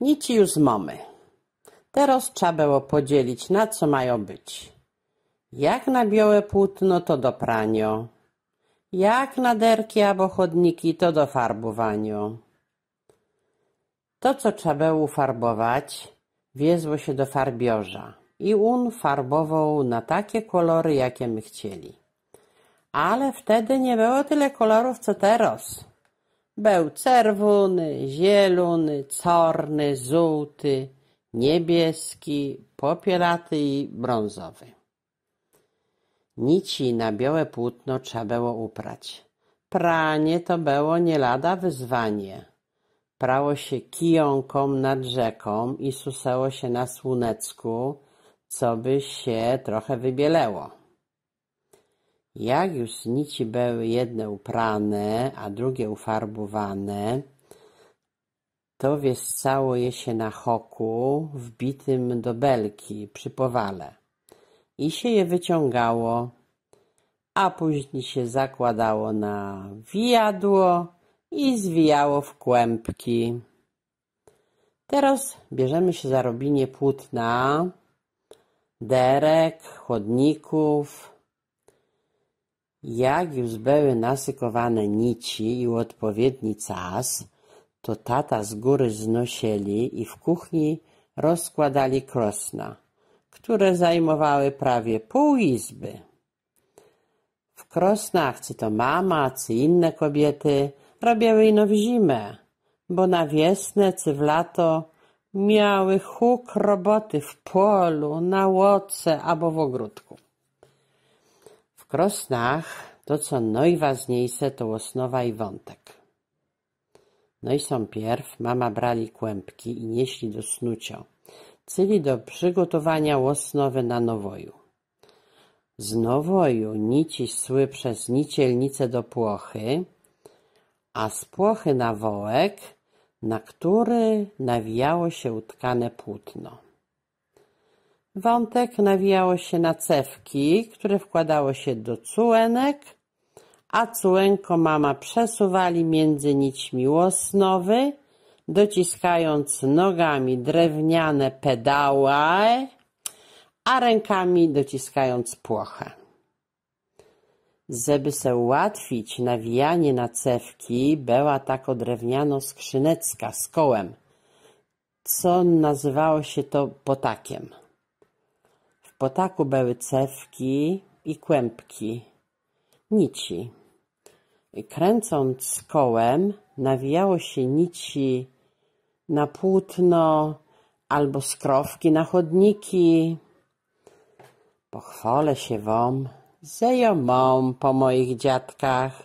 Nici już mamy. Teraz trzeba było podzielić, na co mają być. Jak na białe płótno, to do prania. Jak na derki albo chodniki, to do farbowaniu. To, co trzeba ufarbować, wiezło się do farbiorza i on farbował na takie kolory, jakie my chcieli. Ale wtedy nie było tyle kolorów, co teraz. Był czerwony, zielony, czarny, żółty, niebieski, popielaty i brązowy. Nici na białe płótno trzeba było uprać. Pranie to było nie lada wyzwanie. Prało się kijonką nad rzeką i susało się na słonecku, co by się trochę wybieleło. Jak już nici były jedne uprane, a drugie ufarbowane, to wiescało je się na hoku wbitym do belki przy powale i się je wyciągało, a później się zakładało na wiadło i zwijało w kłębki. Teraz bierzemy się za robienie płótna, derek, chodników, jak już były nasykowane nici i odpowiedni cas, to tata z góry znosili i w kuchni rozkładali krosna, które zajmowały prawie pół izby. W krosnach, czy to mama, czy inne kobiety, robiły ino w zimę, bo na wiosnę, czy w lato miały huk roboty w polu, na łodce albo w ogródku krosnach to, co najważniejsze, to łosnowa i wątek. No i są pierw, mama brali kłębki i nieśli do snucia, czyli do przygotowania łosnowy na nowoju. Z nowoju nici sły przez nicielnicę do płochy, a z płochy na wołek, na który nawijało się utkane płótno. Wątek nawijało się na cewki, które wkładało się do cułenek, a cułenko mama przesuwali między nićmi łosnowy, dociskając nogami drewniane pedały, a rękami dociskając płochę. Żeby se ułatwić nawijanie na cewki, była taka drewniano skrzynecka z kołem, co nazywało się to potakiem. Po taku były cewki i kłębki, nici. Kręcąc kołem, nawijało się nici na płótno albo skrowki na chodniki. Pochwalę się wam, zejomą po moich dziadkach.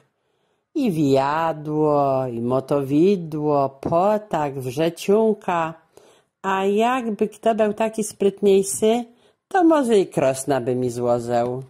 I wiadło, i motowidło, potak, wrzeciunka. A jakby kto był taki sprytniejszy, to może i krosna by mi złożył.